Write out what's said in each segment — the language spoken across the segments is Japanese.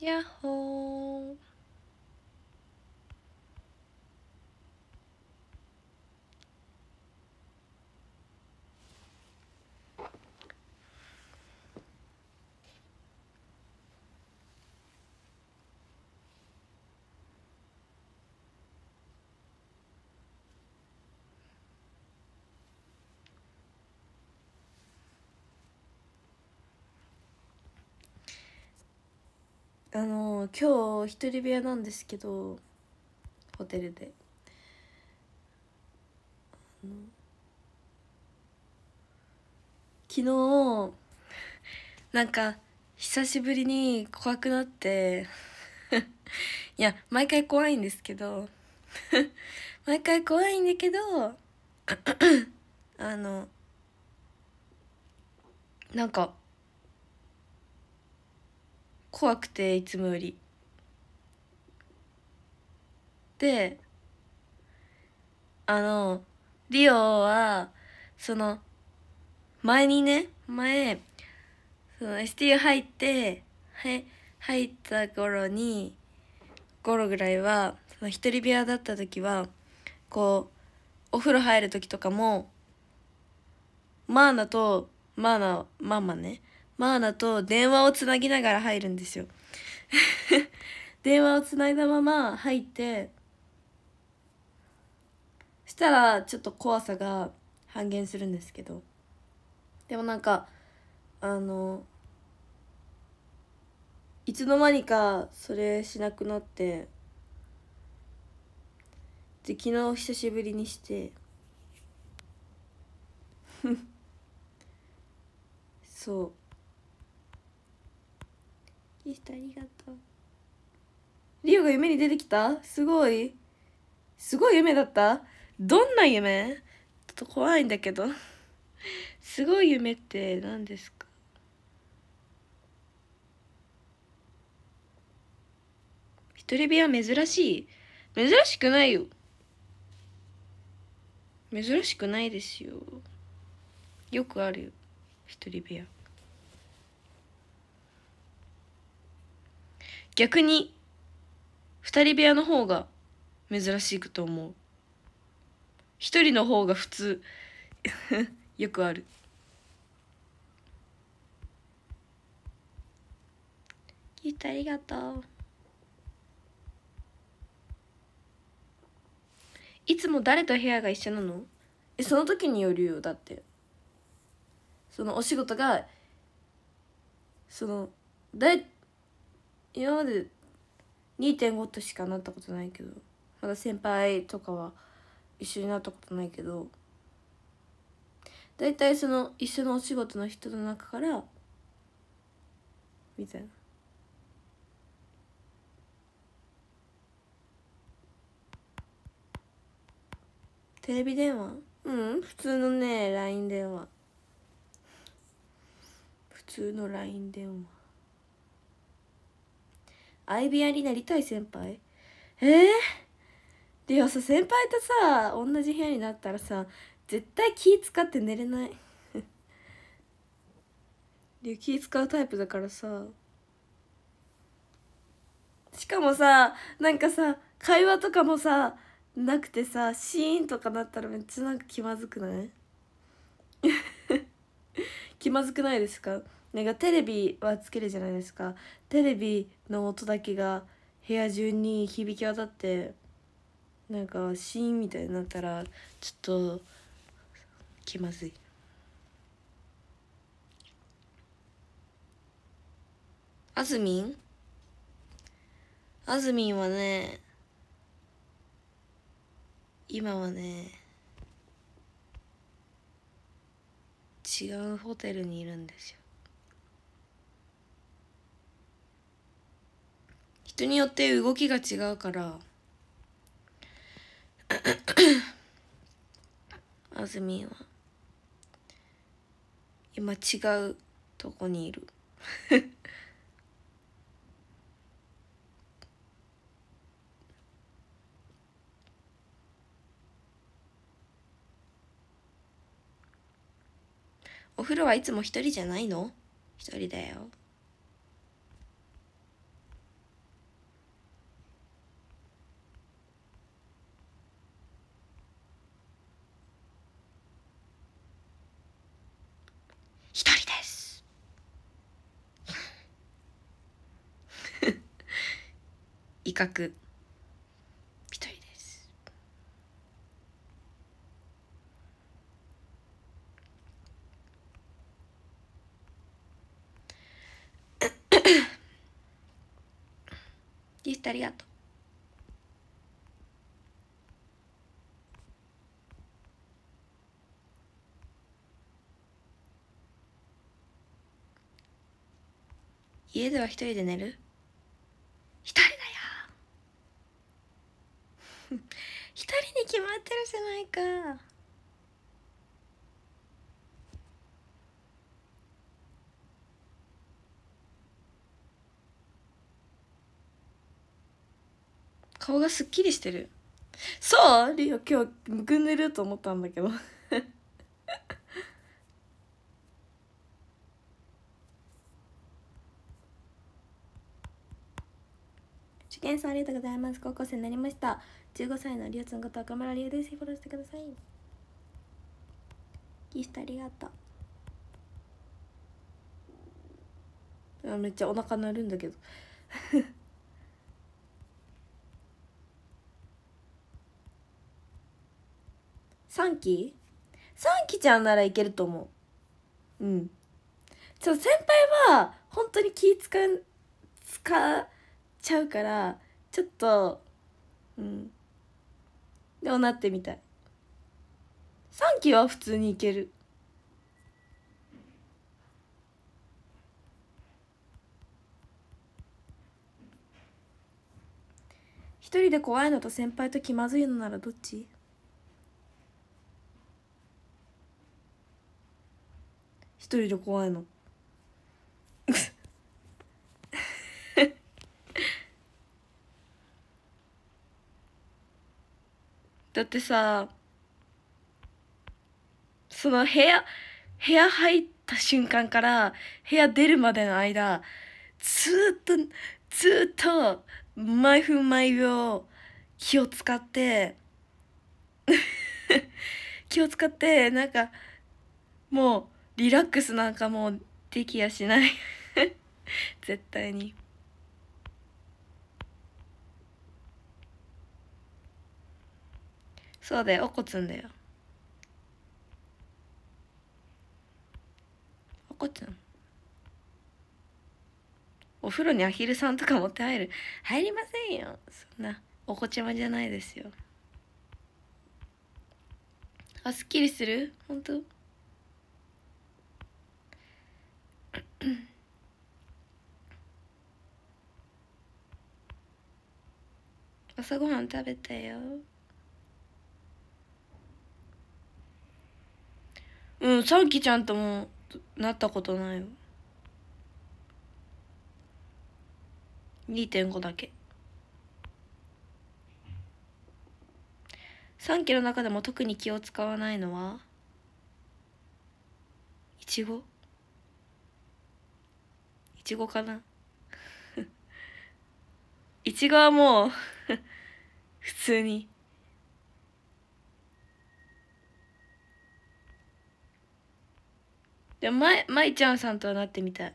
Yahoo! あの今日一人部屋なんですけどホテルで昨日なんか久しぶりに怖くなって いや毎回怖いんですけど 毎回怖いんだけど あのなんか怖くていつもより。であのリオはその前にね前その STU 入っては入った頃に頃ぐらいはその一人部屋だった時はこうお風呂入る時とかもマーナとマーナママねマーナと電話をつなぎながら入るんですよ 電話をつないだまま入ってしたらちょっと怖さが半減するんですけどでもなんかあのいつの間にかそれしなくなってで昨日久しぶりにして そうギフトありがとうリオが夢に出てきたすごいすごい夢だったどんな夢ちょっと怖いんだけどすごい夢って何ですか一人部屋珍しい珍しくないよ珍しくないですよよくあるよ一人部屋逆に2人部屋の方が珍しいと思う1人の方が普通 よくあるギフトありがとういつも誰と部屋が一緒なのえその時によるよだってそのお仕事がその誰今まで2.5としかなったことないけどまだ先輩とかは一緒になったことないけど大体その一緒のお仕事の人の中からみたいな。テレビ電話うん普通のね LINE 電話普通の LINE 電話相部屋になりたい先輩えー、でもさ先輩とさ同じ部屋になったらさ絶対気使って寝れない で気使うタイプだからさしかもさなんかさ会話とかもさなくてさシーンとかなったらめっちゃなんか気まずくない 気まずくないですかなんかテレビはつけるじゃないですかテレビの音だけが部屋中に響き渡ってなんかシーンみたいになったらちょっと気まずい。あずみんあずみんはね今はね違うホテルにいるんですよ人によって動きが違うからあずみは今違うとこにいる お風呂はいつも一人じゃないの一人だよ威嚇一人ですギフトありがとう家では一人で寝る一人に決まってるじゃないか顔がすっきりしてるそうリオ今日むくんでると思ったんだけど 受験さんありがとうございます高校生になりました15歳のりちつんこと岡村りうですフォローしてくださいギフトありがとうめっちゃお腹鳴るんだけど3期 ?3 期ちゃんならいけると思ううんちょ先輩は本当に気使う使っちゃうからちょっとうんでもなってみたい3期は普通にいける一人で怖いのと先輩と気まずいのならどっち一人で怖いのだってさその部屋部屋入った瞬間から部屋出るまでの間ずっとずっと毎分毎秒気を使って 気を使ってなんかもうリラックスなんかもうできやしない 絶対に。そうだよおこつんだよおこつんお風呂にアヒルさんとか持って入る入りませんよそんなおこちまじゃないですよあすっきりする本当 朝ごはん食べたようんちゃんともなったことないよ2.5だけ3期の中でも特に気を使わないのはいちごいちごかな いちごはもう 普通にでもままいちゃんさんとはなってみたい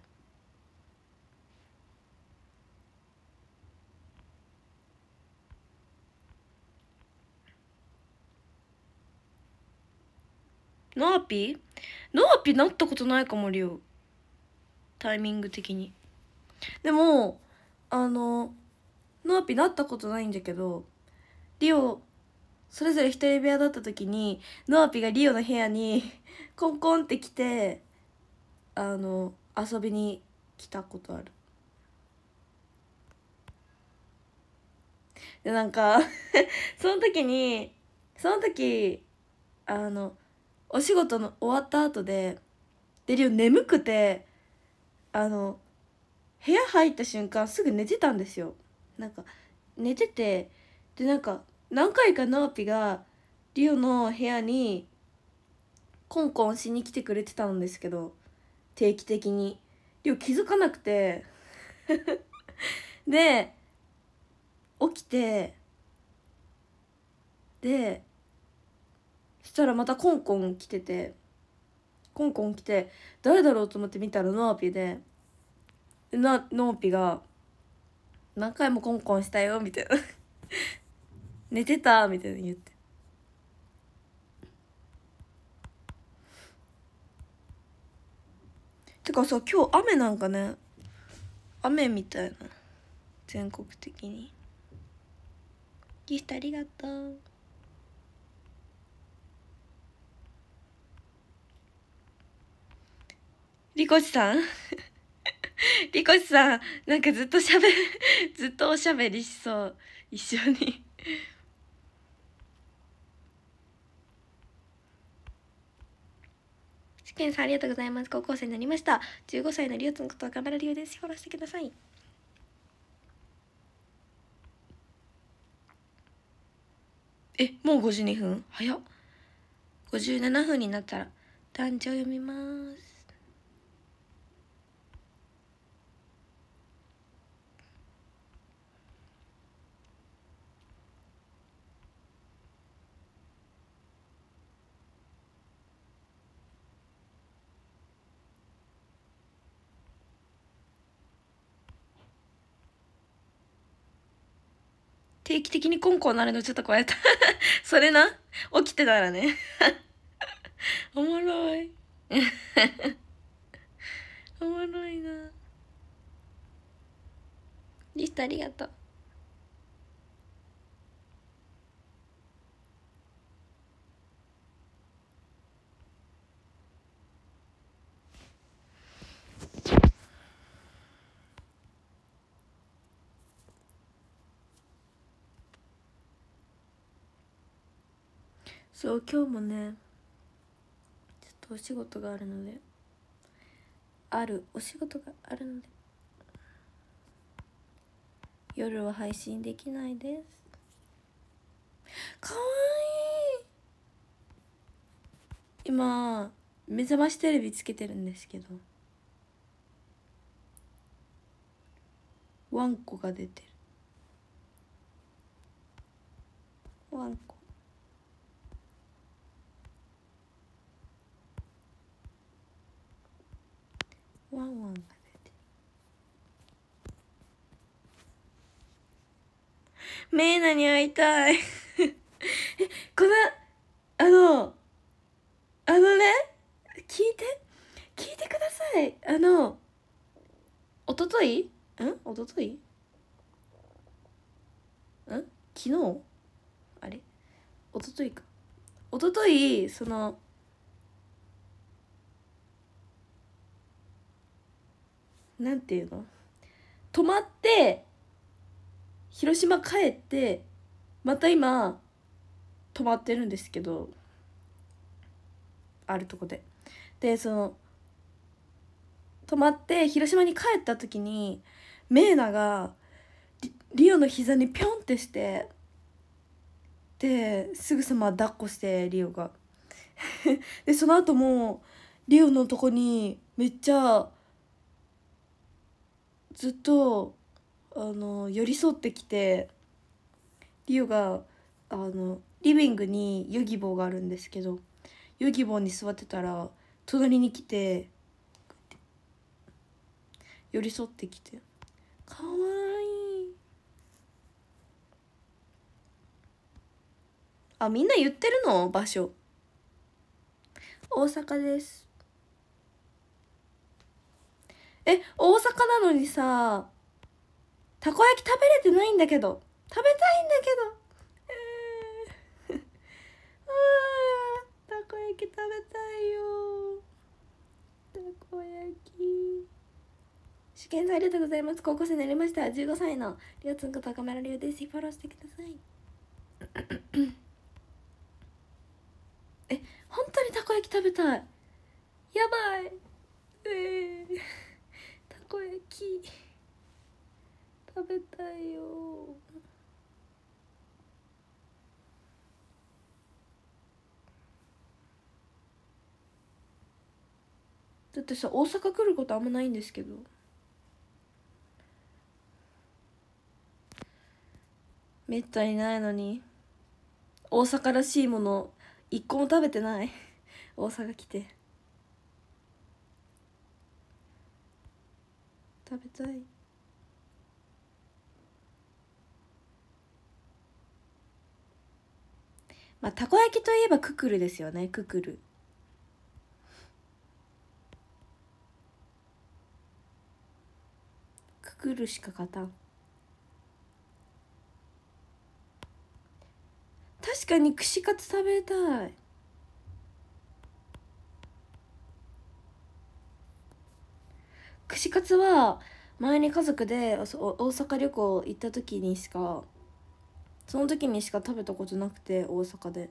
ノアピーノアピーなったことないかもリオタイミング的にでもあのノアピーなったことないんだけどリオそれぞれ一人部屋だった時にノアピがリオの部屋に コンコンって来てあの遊びに来たことあるでなんか その時にその時あのお仕事の終わった後ででリオ眠くてあの部屋入った瞬間すぐ寝てたんですよなんか寝ててでなんか何回かナーピがリオの部屋にコンコンしに来てくれてたんですけど定期的にでも気づかなくて で起きてでしたらまたコンコン来ててコンコン来て誰だろうと思って見たらノーピでのなノーピが「何回もコンコンしたよ」みたいな「寝てた」みたいな言っててかさ今日雨なんかね雨みたいな全国的にギフトありがとうリコチさん リコチさんなんかずっとしゃべずっとおしゃべりしそう一緒に試ンさんありがとうございます。高校生になりました。15歳のりゅうつんこと岡村りゅうです。フォローしてください。え、もう52分早っ。57分になったら、団長読みます。定期的にコンコンなるのちょっとこうやったそれな起きてたらね おもろい おもろいなリストありがとうそう今日もねちょっとお仕事があるのであるお仕事があるので夜は配信できないですかわいい今目覚ましテレビつけてるんですけどワンコが出てるワンコワンワンが出てるメイナに会いたいえ このあのあのね聞いて聞いてくださいあのおとといんおとといん昨日あれおとといかおとといその何て言うの泊まって広島帰ってまた今泊まってるんですけどあるとこで。でその泊まって広島に帰った時にメーナがリオの膝にピョンってしてですぐさま抱っこしてリオが でその後もリオのとこにめっちゃずっとあの寄り添ってきてリオがあのリビングにヨギボーがあるんですけどヨギボーに座ってたら隣に来て寄り添ってきて「かわいい」あみんな言ってるの場所大阪ですえ大阪なのにさたこ焼き食べれてないんだけど食べたいんだけどえ ー、たこ焼き食べたいよたこ焼き試験さんありがとうございます高校生になりました15歳のりょうつんことま村りゅうですフォローしてください え本当にたこ焼き食べたいやばいええーこ焼き食べたいよだってさ大阪来ることあんまないんですけどめったにないのに大阪らしいもの一個も食べてない大阪来て。食べたいまあたこ焼きといえばククルですよねククルククルしか勝たん確かに串カツ食べたい串カツは前に家族で大阪旅行行った時にしかその時にしか食べたことなくて大阪で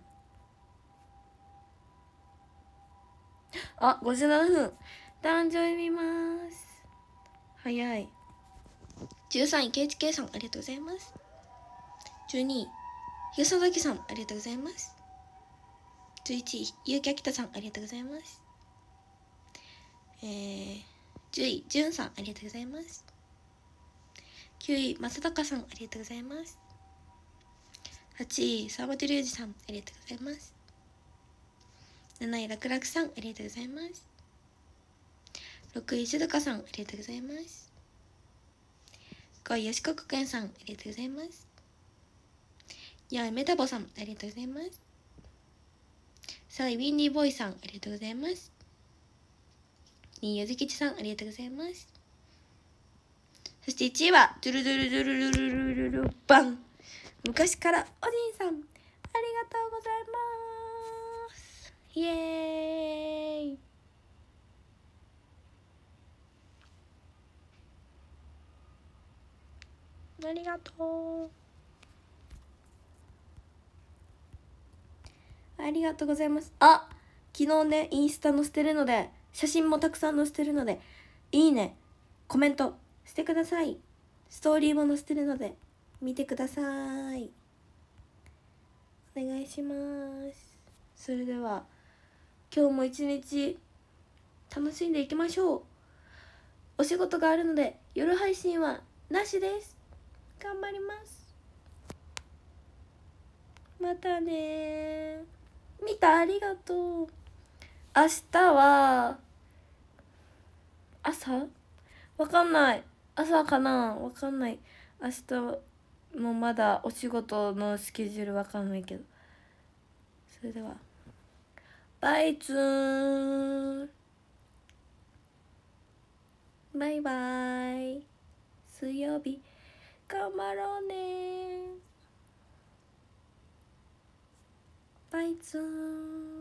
あ57分誕生日見ます早い13位ケイチケイさんありがとうございます12位東野崎さんありがとうございます11位結城秋田さんありがとうございますえー10位、じゅんさん、ありがとうございます。9位、松坂さん、ありがとうございます。8位、沢本龍二さん、ありがとうございます。7位、楽楽さん、ありがとうございます。6位、しずかさん、ありがとうございます。5位、よしこくけんさん、ありがとうございます。4位、メタボさん、ありがとうございます。3位、ウィンディーボーイさん、ありがとうございます。2位、ゆずきちさん、ありがとうございます。そして1位は、ドゥルドゥルドゥルルルルルルバン昔からおじいさん、ありがとうございます。イエーイありがとう。ありがとうございます。あ、昨日ね、インスタ載せてるので、写真もたくさん載せてるので、いいね、コメントしてください。ストーリーも載せてるので、見てください。お願いします。それでは、今日も一日、楽しんでいきましょう。お仕事があるので、夜配信はなしです。頑張ります。またね見たありがとう。明日は朝わかんない朝かなわかんない明日もまだお仕事のスケジュールわかんないけどそれではバイツーンバイバイ水曜日頑張ろうねバイツーン